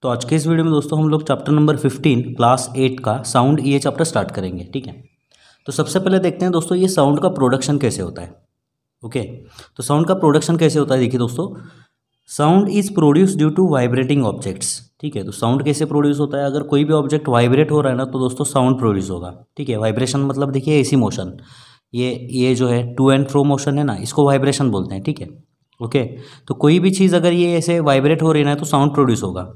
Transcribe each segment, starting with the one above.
तो आज के इस वीडियो में दोस्तों हम लोग चैप्टर नंबर 15 क्लास 8 का साउंड ये चैप्टर स्टार्ट करेंगे ठीक है तो सबसे पहले देखते हैं दोस्तों ये साउंड का प्रोडक्शन कैसे होता है ओके तो साउंड का प्रोडक्शन कैसे होता है देखिए दोस्तों sound is produce due to vibrating objects ठीक है तो साउंड कैसे प्रोड्यूस होता है अगर कोई भी ऑब्जेक्ट वाइब्रेट हो रहा है ना तो दोस्तों साउंड प्रोड्यूस होगा ठीक है वाइब्रेशन मतलब देखिए एसी मोशन ये ये जो है टू एंड फ्रो मोशन है ना इसको वाइब्रेशन बोलते हैं ठीक है ओके तो कोई भी चीज़ अगर ये ऐसे वाइब्रेट हो रही ना तो साउंड प्रोड्यूस होगा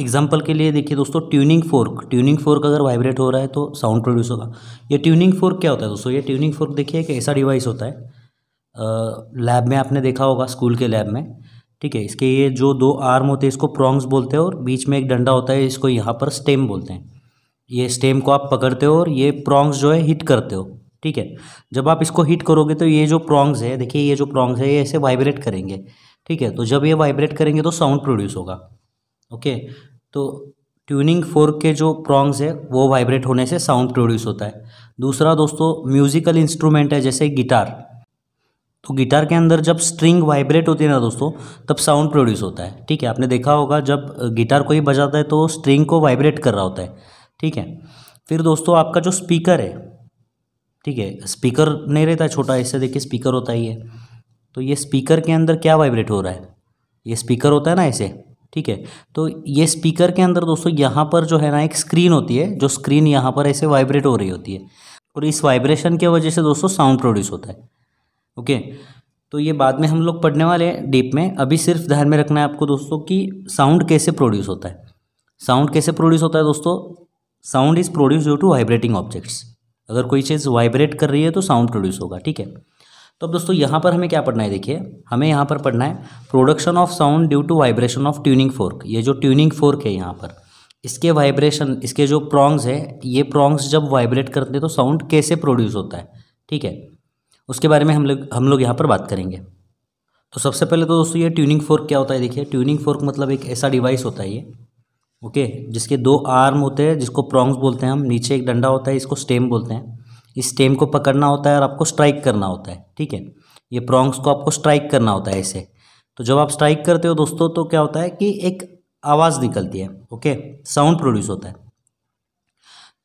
एग्जाम्पल के लिए देखिए दोस्तों ट्यूनिंग फोर्क ट्यूनिंग फोर्क अगर वाइब्रेट हो रहा है तो साउंड प्रोड्यूस होगा ये ट्यूनिंग फोर्क क्या होता है दोस्तों ये ट्यूनिंग फोर्क देखिए एक ऐसा डिवाइस होता है लैब में आपने देखा होगा स्कूल के लैब में ठीक है इसके ये जो दो आर्म होते हैं इसको प्रॉन्ग्स बोलते हैं और बीच में एक डंडा होता है इसको यहाँ पर स्टेम बोलते हैं ये स्टेम को आप पकड़ते हो और ये प्रोंग्स जो है हिट करते हो ठीक है जब आप इसको हिट करोगे तो ये जो प्रोंग्स है देखिए ये जो प्रोंग्स है ये ऐसे वाइब्रेट करेंगे ठीक है तो जब ये वाइब्रेट करेंगे तो साउंड प्रोड्यूस होगा ओके तो ट्यूनिंग फोर्क के जो प्रॉन्ग्स है वो वाइब्रेट होने से साउंड प्रोड्यूस होता है दूसरा दोस्तों म्यूजिकल इंस्ट्रूमेंट है जैसे गिटार तो गिटार के अंदर जब स्ट्रिंग वाइब्रेट होती है ना दोस्तों तब साउंड प्रोड्यूस होता है ठीक है आपने देखा होगा जब गिटार कोई बजाता है तो स्ट्रिंग को वाइब्रेट कर रहा होता है ठीक है फिर दोस्तों आपका जो स्पीकर है ठीक है स्पीकर नहीं रहता छोटा इससे देखिए स्पीकर होता ही है तो ये स्पीकर के अंदर क्या वाइब्रेट हो रहा है ये स्पीकर होता है ना ऐसे ठीक है तो ये स्पीकर के अंदर दोस्तों यहाँ पर जो है ना एक स्क्रीन होती है जो स्क्रीन यहाँ पर ऐसे वाइब्रेट हो रही होती है और इस वाइब्रेशन के वजह से दोस्तों साउंड प्रोड्यूस होता है ओके तो ये बाद में हम लोग पढ़ने वाले हैं डीप में अभी सिर्फ ध्यान में रखना है आपको दोस्तों कि साउंड कैसे प्रोड्यूस होता है साउंड कैसे प्रोड्यूस होता है दोस्तों sound is produce due to vibrating objects अगर कोई चीज़ वाइब्रेट कर रही है तो साउंड प्रोड्यूस होगा ठीक है तो अब दोस्तों यहाँ पर हमें क्या पढ़ना है देखिए हमें यहाँ पर पढ़ना है production of sound due to vibration of tuning fork ये जो ट्यूनिंग फोर्क है यहाँ पर इसके वाइब्रेशन इसके जो प्रोंग्स है ये प्रोंग्स जब वाइब्रेट करते हैं तो साउंड कैसे प्रोड्यूस होता है ठीक है उसके बारे में हम लोग हम लोग यहाँ पर बात करेंगे तो सबसे पहले तो दोस्तों ये ट्यूनिंग फोर्क क्या होता है देखिए ट्यूनिंग फोर्क मतलब एक ऐसा डिवाइस होता है ये ओके जिसके दो आर्म होते हैं जिसको प्रोंग्स बोलते हैं हम नीचे एक डंडा होता है इसको स्टेम बोलते हैं इस स्टेम को पकड़ना होता है और आपको स्ट्राइक करना होता है ठीक है ये प्रोंग्स को आपको स्ट्राइक करना होता है ऐसे तो जब आप स्ट्राइक करते हो दोस्तों तो क्या होता है कि एक आवाज़ निकलती है ओके साउंड प्रोड्यूस होता है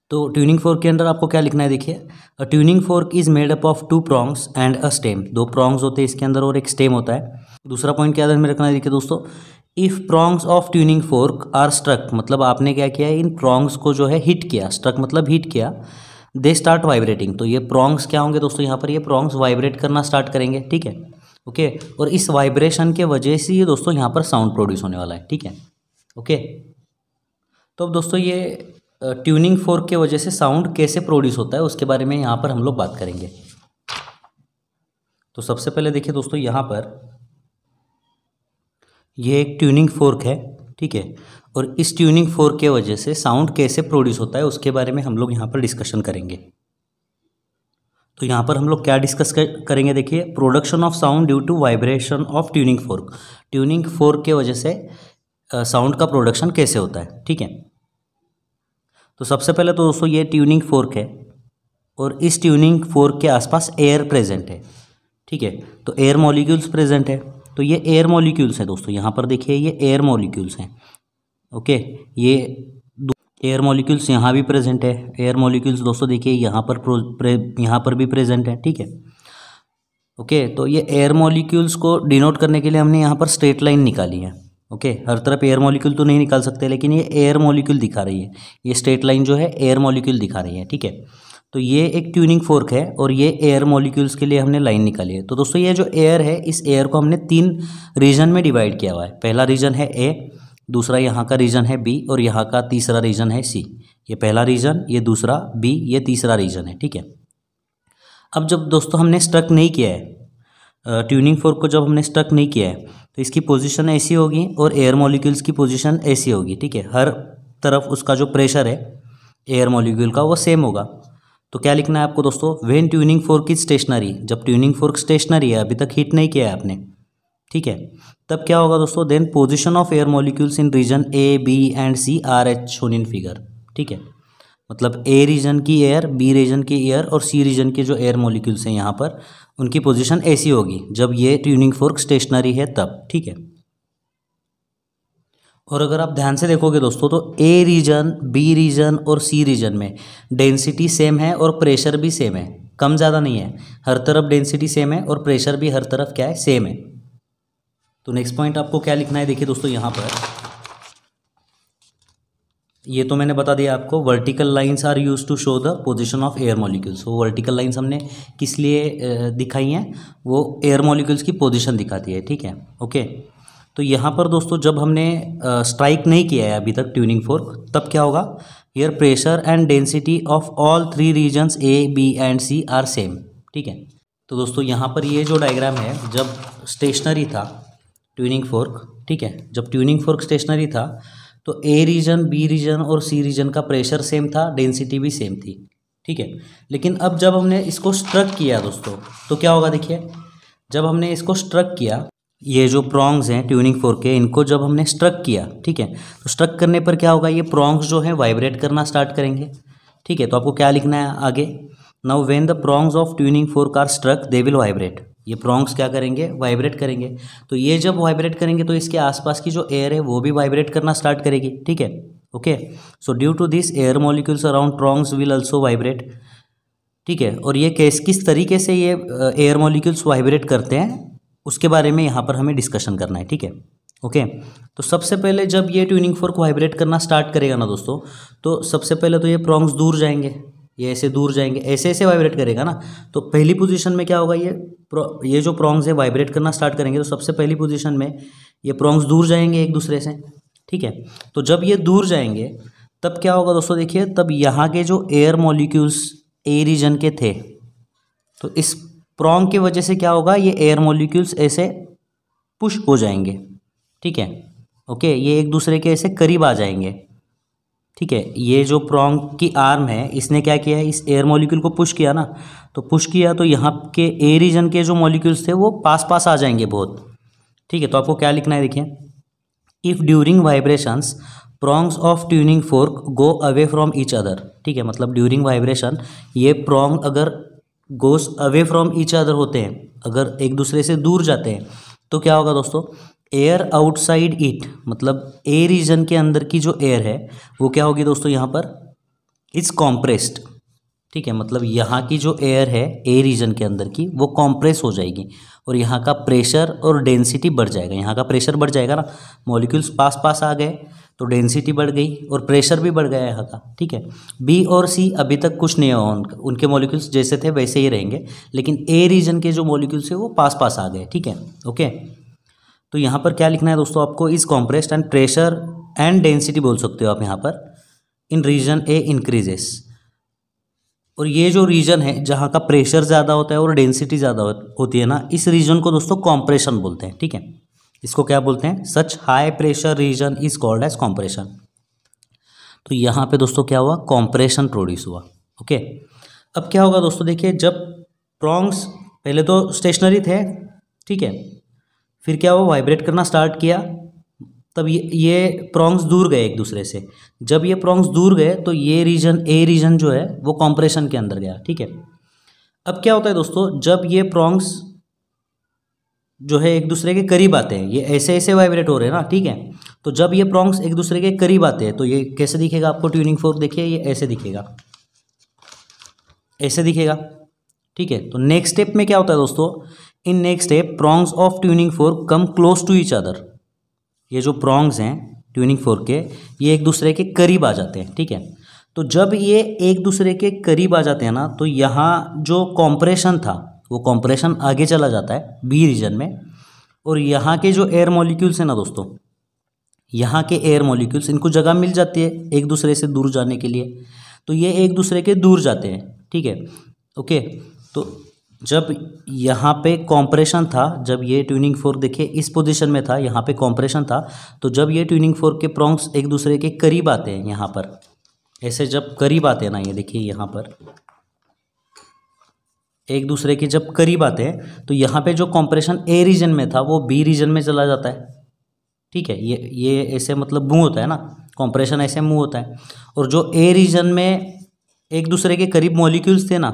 तो ट्यूनिंग फोर्क के अंदर आपको क्या लिखना है देखिए a tuning fork is made up of two prongs and a stem दो प्रोंग्स होते हैं इसके अंदर और एक स्टेम होता है दूसरा पॉइंट क्या ध्यान में रखना है देखिए दोस्तों if prongs of tuning fork are struck मतलब आपने क्या किया है इन प्रॉन्ग्स को जो है हिट किया स्ट्रक मतलब हिट किया दे स्टार्ट वाइब्रेटिंग तो ये प्रॉन्ग्स क्या होंगे दोस्तों यहाँ पर ये प्रॉन्ग्स वाइब्रेट करना स्टार्ट करेंगे ठीक है ओके और इस वाइब्रेशन के वजह से ये दोस्तों यहाँ पर साउंड प्रोड्यूस होने वाला है ठीक है ओके तो अब दोस्तों ये ट्यूनिंग फोर्क के वजह से साउंड कैसे प्रोड्यूस होता है उसके बारे में यहाँ पर हम लोग बात करेंगे तो सबसे पहले देखिए दोस्तों यहाँ पर ये एक ट्यूनिंग फोर्क है ठीक है और इस ट्यूनिंग फोर्क के वजह से साउंड कैसे प्रोड्यूस होता है उसके बारे में हम लोग यहाँ पर डिस्कशन करेंगे तो यहाँ पर हम लोग क्या डिस्कस करेंगे देखिए production of sound due to vibration of tuning fork tuning fork के वजह से साउंड का प्रोडक्शन कैसे होता है ठीक है तो सबसे पहले तो दोस्तों ये ट्यूनिंग फोर्क है और इस ट्यूनिंग फोर्क के आसपास एयर प्रेजेंट है ठीक है तो एयर मॉलिक्यूल्स प्रेजेंट है तो ये एयर मॉलिक्यूल्स है दोस्तों यहाँ पर देखिए ये एयर मॉलिक्यूल्स हैं ओके ये एयर मॉलिक्यूल्स यहाँ भी प्रेजेंट है एयर मॉलिक्यूल्स दोस्तों देखिए यहाँ पर यहाँ पर भी प्रेजेंट है ठीक है ओके तो ये एयर मॉलिक्यूल्स को डिनोट करने के लिए हमने यहाँ पर स्ट्रेट लाइन निकाली है ओके हर तरफ एयर मॉलिक्यूल तो नहीं निकाल सकते लेकिन ये एयर मॉलिक्यूल दिखा रही है ये स्ट्रेट लाइन जो है एयर मॉलिक्यूल दिखा रही है ठीक है तो ये एक ट्यूनिंग फोर्क है और ये एयर मॉलिक्यूल्स के लिए हमने लाइन निकाली है तो दोस्तों ये जो एयर है इस एयर को हमने तीन रीजन में डिवाइड किया हुआ है पहला रीजन है ए दूसरा यहाँ का रीजन है बी और यहाँ का तीसरा रीजन है सी ये पहला रीजन ये दूसरा बी ये तीसरा रीजन है ठीक है अब जब दोस्तों हमने स्ट्रक नहीं किया है ट्यूनिंग फोर्क को जब हमने स्ट्रक नहीं किया है तो इसकी पोजिशन ऐसी होगी और एयर मॉलिक्यूल्स की पोजिशन ऐसी होगी ठीक है हर तरफ उसका जो प्रेशर है एयर मॉलिक्यूल का वो सेम होगा तो क्या लिखना है आपको दोस्तों when tuning fork is stationary जब ट्यूनिंग फोर्क स्टेशनरी है अभी तक हीट नहीं किया है आपने ठीक है तब क्या होगा दोस्तों then position of air molecules in region A B and C are as shown in figure ठीक है मतलब ए रीजन की एयर बी रीजन की एयर और सी रीजन के जो एयर मॉलिक्यूल्स हैं यहाँ पर उनकी पोजिशन ऐसी होगी जब ये ट्यूनिंग फोर्क स्टेशनरी है तब ठीक है और अगर आप ध्यान से देखोगे दोस्तों तो ए रीजन बी रीजन और सी रीजन में डेंसिटी सेम है और प्रेशर भी सेम है कम ज़्यादा नहीं है हर तरफ डेंसिटी सेम है और प्रेशर भी हर तरफ क्या है सेम है तो नेक्स्ट पॉइंट आपको क्या लिखना है देखिए दोस्तों यहाँ पर ये तो मैंने बता दिया आपको vertical lines are used to show the position of air molecules वो वर्टिकल लाइंस हमने किस लिए दिखाई हैं वो एयर मॉलिक्यूल्स की पोजीशन दिखाती है ठीक है ओके तो यहाँ पर दोस्तों जब हमने स्ट्राइक नहीं किया है अभी तक ट्यूनिंग फोर्क तब क्या होगा here pressure and density of all three regions A B and C are same ठीक है तो दोस्तों यहाँ पर ये जो डायग्राम है जब स्टेशनरी था ट्यूनिंग फोर्क ठीक है जब ट्यूनिंग फोर्क स्टेशनरी था तो ए रीजन बी रीजन और सी रीजन का प्रेशर सेम था डेंसिटी भी सेम थी ठीक है लेकिन अब जब हमने इसको स्ट्रक किया दोस्तों तो क्या होगा देखिए जब हमने इसको स्ट्रक किया ये जो प्रोंग्स हैं ट्यूनिंग फोर के इनको जब हमने स्ट्रक किया ठीक है तो स्ट्रक करने पर क्या होगा ये प्रोंग्स जो है वाइब्रेट करना स्टार्ट करेंगे ठीक है तो आपको क्या लिखना है आगे now when the prongs of tuning fork are struck they will vibrate ये प्रोंग्स क्या करेंगे वाइब्रेट करेंगे तो ये जब वाइब्रेट करेंगे तो इसके आसपास की जो एयर है वो भी वाइब्रेट करना स्टार्ट करेगी ठीक है okay so due to this air molecules around prongs will also vibrate ठीक है और ये किस किस तरीके से ये एयर मॉलिक्यूल्स वाइब्रेट करते हैं उसके बारे में यहाँ पर हमें डिस्कशन करना है ठीक है ओके तो सबसे पहले जब ये ट्यूनिंग फोर्क वाइब्रेट करना स्टार्ट करेगा ना दोस्तों तो सबसे पहले तो ये प्रॉन्ग्स दूर जाएंगे ये ऐसे दूर जाएंगे ऐसे ऐसे वाइब्रेट करेगा ना तो पहली पोजीशन में क्या होगा ये ये जो प्रॉन्ग्स है वाइब्रेट करना स्टार्ट करेंगे तो सबसे पहली पोजीशन में ये प्रॉन्ग्स दूर जाएंगे एक दूसरे से ठीक है तो जब ये दूर जाएंगे तब क्या होगा दोस्तों देखिए तब यहाँ के जो एयर मॉलिक्यूल्स ए रीजन के थे तो इस प्रोंग की वजह से क्या होगा ये एयर मॉलिक्यूल्स ऐसे पुश हो जाएंगे ठीक है ओके ये एक दूसरे के ऐसे करीब आ जाएंगे ठीक है ये जो प्रोंग की आर्म है इसने क्या किया है इस एयर मॉलिक्यूल को पुश किया ना तो पुश किया तो यहाँ के ए रीजन के जो मॉलिक्यूल्स थे वो पास पास आ जाएंगे बहुत ठीक है तो आपको क्या लिखना है देखिए if during vibrations prongs of tuning fork go away from each other ठीक है मतलब ड्यूरिंग वाइब्रेशन ये प्रोंग अगर goes away from each other होते हैं अगर एक दूसरे से दूर जाते हैं तो क्या होगा दोस्तों एयर आउटसाइड इट मतलब ए रीजन के अंदर की जो एयर है वो क्या होगी दोस्तों यहाँ पर इट्स कॉम्प्रेस्ड ठीक है मतलब यहाँ की जो एयर है ए रीजन के अंदर की वो कॉम्प्रेस हो जाएगी और यहाँ का प्रेशर और डेंसिटी बढ़ जाएगा यहाँ का प्रेशर बढ़ जाएगा ना मॉलिक्यूल्स पास पास आ गए तो डेंसिटी बढ़ गई और प्रेशर भी बढ़ गया यहाँ का ठीक है बी और सी अभी तक कुछ नहीं हुआ उनका उनके मॉलिक्यूल्स जैसे थे वैसे ही रहेंगे लेकिन ए रीजन के जो मॉलिक्यूल्स है वो पास पास आ गए ठीक है ओके तो यहाँ पर क्या लिखना है दोस्तों आपको is compressed and pressure and density बोल सकते हो आप यहाँ पर इन रीजन ए इंक्रीजेस और ये जो रीजन है जहाँ का प्रेशर ज़्यादा होता है और डेंसिटी ज़्यादा होती है ना इस रीजन को दोस्तों कॉम्प्रेशन बोलते हैं ठीक है इसको क्या बोलते हैं such high pressure region is called as compression तो यहाँ पे दोस्तों क्या हुआ कॉम्प्रेशन प्रोड्यूस हुआ ओके अब क्या होगा दोस्तों देखिए जब प्रोंग्स पहले तो स्टेशनरी थे ठीक है फिर क्या हुआ वाइब्रेट करना स्टार्ट किया तब ये ये प्रोंग्स दूर गए एक दूसरे से जब ये प्रोंग्स दूर गए तो ये रीजन ए रीजन जो है वो कॉम्प्रेशन के अंदर गया ठीक है अब क्या होता है दोस्तों जब ये प्रोंग्स जो है एक दूसरे के करीब आते हैं ये ऐसे ऐसे वाइब्रेट हो रहे हैं ना ठीक है तो जब ये प्रोंग्स एक दूसरे के करीब आते हैं तो ये कैसे दिखेगा आपको ट्यूनिंग फोर्क देखिए ये ऐसे दिखेगा ऐसे दिखेगा ठीक है तो नेक्स्ट स्टेप में क्या होता है दोस्तों in next step prongs of tuning fork come close to each other ये जो प्रोंग्स हैं ट्यूनिंग फोर्क के ये एक दूसरे के करीब आ जाते हैं ठीक है तो जब ये एक दूसरे के करीब आ जाते हैं ना तो यहाँ जो कॉम्प्रेशन था वो कॉम्प्रेशन आगे चला जाता है बी रीजन में और यहाँ के जो एयर मॉलिक्यूल्स हैं ना दोस्तों यहाँ के एयर मॉलिक्यूल्स इनको जगह मिल जाती है एक दूसरे से दूर जाने के लिए तो ये एक दूसरे के दूर जाते हैं ठीक है ओके तो जब यहाँ पे कॉम्प्रेशन था जब ये ट्यूनिंग फोर्क देखिए इस पोजीशन में था यहाँ पे कॉम्प्रेशन था तो जब ये ट्यूनिंग फोर्क के प्रॉन्ग्स एक दूसरे के करीब आते हैं यहाँ पर ऐसे जब करीब आते हैं ना ये देखिए यहाँ पर एक दूसरे के जब करीब आते हैं तो यहाँ पे जो कॉम्प्रेशन ए रीजन में था वो बी रीजन में चला जाता है ठीक है ये ये ऐसे मतलब मुँह होता है ना कॉम्प्रेशन ऐसे मुँह होता है और जो ए रीजन में एक दूसरे के करीब मॉलिक्यूल्स थे ना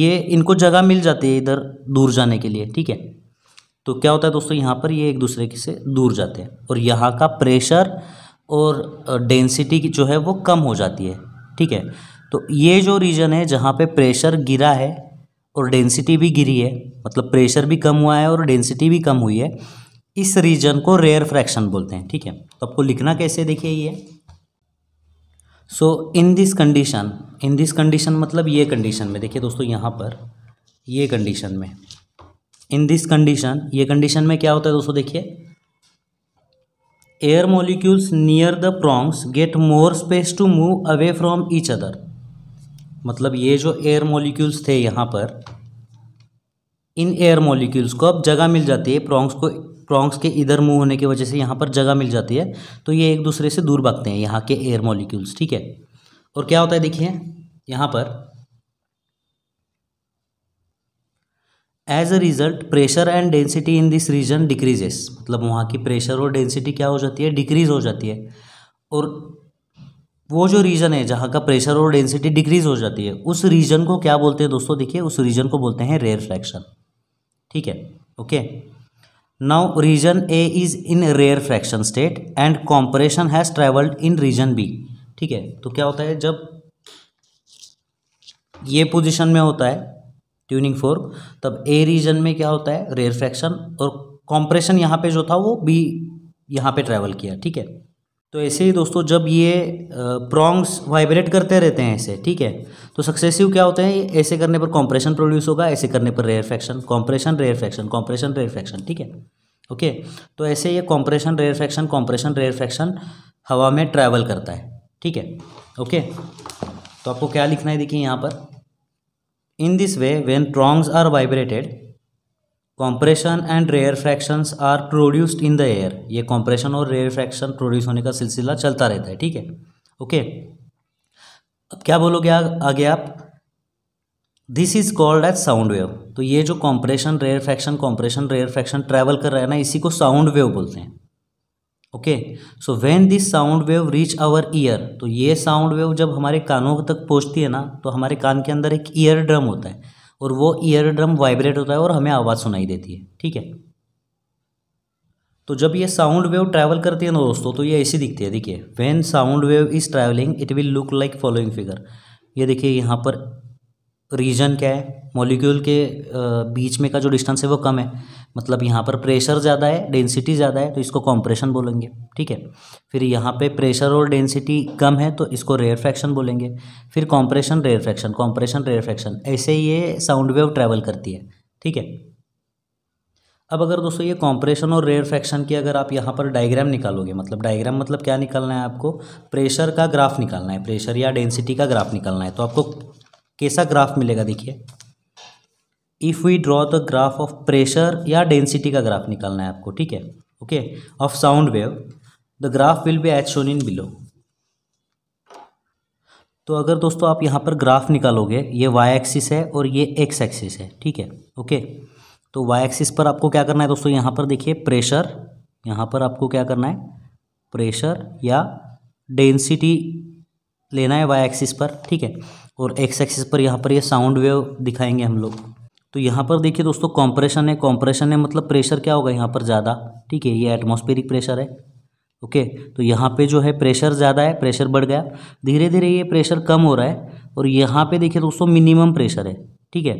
ये इनको जगह मिल जाती है इधर दूर जाने के लिए ठीक है तो क्या होता है दोस्तों यहाँ पर ये एक दूसरे के से दूर जाते हैं और यहाँ का प्रेशर और डेंसिटी जो है वो कम हो जाती है ठीक है तो ये जो रीजन है जहाँ पे प्रेशर गिरा है और डेंसिटी भी गिरी है मतलब प्रेशर भी कम हुआ है और डेंसिटी भी कम हुई है इस रीजन को रेयर फ्रैक्शन बोलते हैं ठीक है तो आपको लिखना कैसे देखिए ये so in this condition in this condition मतलब ये कंडीशन में देखिए दोस्तों यहाँ पर ये कंडीशन में इन दिस कंडीशन ये कंडीशन में क्या होता है दोस्तों देखिए air molecules near the prongs get more space to move away from each other मतलब ये जो एयर मॉलिक्यूल्स थे यहाँ पर इन एयर मॉलिक्यूल्स को अब जगह मिल जाती है प्रोंग्स को प्रोंग्स के इधर मूव होने की वजह से यहाँ पर जगह मिल जाती है तो ये एक दूसरे से दूर भागते हैं यहाँ के एयर मॉलिक्यूल्स ठीक है और क्या होता है देखिए यहाँ पर as a result pressure and density in this region decreases मतलब वहाँ की प्रेशर और डेंसिटी क्या हो जाती है डिक्रीज हो जाती है और वो जो रीजन है जहाँ का प्रेशर और डेंसिटी डिक्रीज हो जाती है उस रीजन को क्या बोलते हैं दोस्तों देखिए उस रीजन को बोलते हैं रेयर फ्रैक्शन ठीक है okay now region A is in rarefaction state and compression has travelled in region B ठीक है तो क्या होता है जब ये पोजिशन में होता है ट्यूनिंग फोर तब ए रीजन में क्या होता है रेयर फ्रैक्शन और कॉम्प्रेशन यहाँ पे जो था वो बी यहाँ पे ट्रैवल किया ठीक है तो ऐसे ही दोस्तों जब ये प्रोंग्स वाइब्रेट करते रहते हैं ऐसे ठीक है तो सक्सेसिव क्या होते हैं ऐसे करने पर कॉम्प्रेशन प्रोड्यूस होगा ऐसे करने पर rarefaction compression rarefaction compression rarefaction ठीक है ओके तो ऐसे ये compression rarefaction compression rarefaction हवा में ट्रैवल करता है ठीक है ओके तो आपको क्या लिखना है देखिए यहाँ पर in this way when prongs are vibrated compression and rarefactions are produced in the air ये कॉम्प्रेशन और रेयर फ्रैक्शन प्रोड्यूस होने का सिलसिला चलता रहता है ठीक है ओके अब क्या बोलोगे आगे आप this is called as sound wave तो ये जो compression rarefaction compression rarefaction travel कर रहा है ना इसी को साउंड वेव बोलते हैं okay so when this sound wave reach our ear तो ये साउंड वेव जब हमारे कानों तक पहुंचती है ना तो हमारे कान के अंदर एक ईयर ड्रम होता है और वो ईयर ड्रम वाइब्रेट होता है और हमें आवाज़ सुनाई देती है ठीक है तो जब ये साउंड वेव ट्रैवल करती है ना दोस्तों तो ये ऐसी दिखती है देखिए when sound wave is travelling it will look like following figure ये देखिए यहाँ पर रीजन क्या है मॉलिक्यूल के बीच में का जो डिस्टेंस है वो कम है मतलब यहाँ पर प्रेशर ज़्यादा है डेंसिटी ज़्यादा है तो इसको कॉम्प्रेशन बोलेंगे ठीक है फिर यहाँ पे प्रेशर और डेंसिटी कम है तो इसको रेयर फ्रैक्शन बोलेंगे फिर compression rarefaction compression rarefaction ऐसे ये साउंड वेव ट्रैवल करती है ठीक है अब अगर दोस्तों ये कॉम्प्रेशन और रेयर फ्रैक्शन की अगर आप यहाँ पर डायग्राम निकालोगे मतलब डायग्राम मतलब क्या निकालना है आपको प्रेशर का ग्राफ निकालना है प्रेशर या डेंसिटी का ग्राफ निकालना है तो आपको कैसा ग्राफ मिलेगा देखिए if we draw the graph of pressure या डेंसिटी का ग्राफ निकालना है आपको ठीक है okay of sound wave the graph will be H shown in below तो अगर दोस्तों आप यहाँ पर ग्राफ निकालोगे ये वाई एक्सिस है और ये एक्स एक्सिस है ठीक है ओके तो वाई एक्सिस पर आपको क्या करना है दोस्तों यहाँ पर देखिए प्रेशर यहाँ पर आपको क्या करना है प्रेशर या डेंसिटी लेना है वाई एक्सिस पर ठीक है और एक्स एक्सिस पर यहाँ पर ये साउंड वेव दिखाएंगे हम लोग तो यहाँ पर देखिए दोस्तों कॉम्प्रेशन है कॉम्प्रेशन है मतलब प्रेशर क्या होगा यहाँ पर ज़्यादा ठीक है ये एटमोस्पेरिक प्रेशर है ओके तो यहाँ पे जो है प्रेशर ज़्यादा है प्रेशर बढ़ गया धीरे धीरे ये प्रेशर कम हो रहा है और यहाँ पे देखिए दोस्तों मिनिमम प्रेशर है ठीक है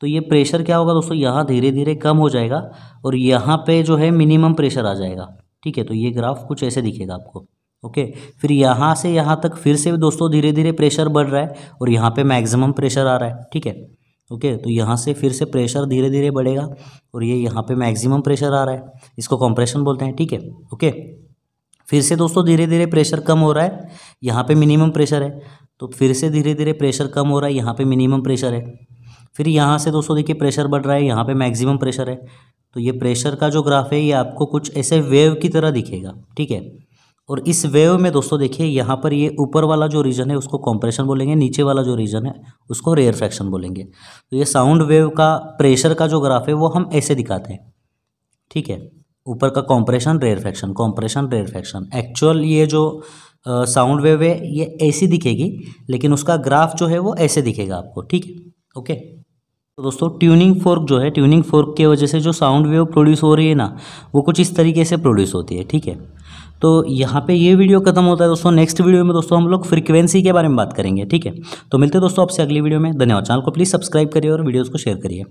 तो ये प्रेशर क्या होगा दोस्तों यहाँ धीरे धीरे कम हो जाएगा और यहाँ पर जो है मिनिमम प्रेशर आ जाएगा ठीक है तो ये ग्राफ कुछ ऐसे दिखेगा आपको ओके फिर यहाँ से यहाँ तक फिर से दोस्तों धीरे धीरे प्रेशर बढ़ रहा है और यहाँ पे मैक्सिमम प्रेशर आ रहा है ठीक है ओके तो यहाँ से फिर से प्रेशर धीरे धीरे बढ़ेगा और ये यहाँ पे मैक्सिमम प्रेशर आ रहा है इसको कंप्रेशन बोलते हैं ठीक है ओके फिर से दोस्तों धीरे धीरे प्रेशर कम हो रहा है यहाँ पर मिनिमम प्रेशर है तो फिर से धीरे धीरे प्रेशर कम हो रहा है यहाँ पर मिनिमम प्रेशर है फिर यहाँ से दोस्तों देखिए प्रेशर बढ़ रहा है यहाँ पर मैगजिमम प्रेशर है तो ये प्रेशर का जो ग्राफ है ये आपको कुछ ऐसे वेव की तरह दिखेगा ठीक है और इस वेव में दोस्तों देखिए यहाँ पर ये ऊपर वाला जो रीजन है उसको कॉम्प्रेशन बोलेंगे नीचे वाला जो रीजन है उसको रेयर फ्रैक्शन बोलेंगे तो ये साउंड वेव का प्रेशर का जो ग्राफ है वो हम ऐसे दिखाते हैं ठीक है ऊपर का compression rarefaction compression rarefaction actual ये जो साउंड वेव है ये ऐसी दिखेगी लेकिन उसका ग्राफ जो है वो ऐसे दिखेगा आपको ठीक है ओके तो दोस्तों ट्यूनिंग फोर्क जो है ट्यूनिंग फोर्क की वजह से जो साउंड वेव प्रोड्यूस हो रही है ना वो कुछ इस तरीके से प्रोड्यूस होती है ठीक है तो यहाँ पे ये वीडियो खत्म होता है दोस्तों नेक्स्ट वीडियो में दोस्तों हम लोग फ्रीक्वेंसी के बारे में बात करेंगे ठीक है तो मिलते हैं दोस्तों आपसे अगली वीडियो में धन्यवाद चैनल को प्लीज़ सब्सक्राइब करिए और वीडियोज़ को शेयर करिए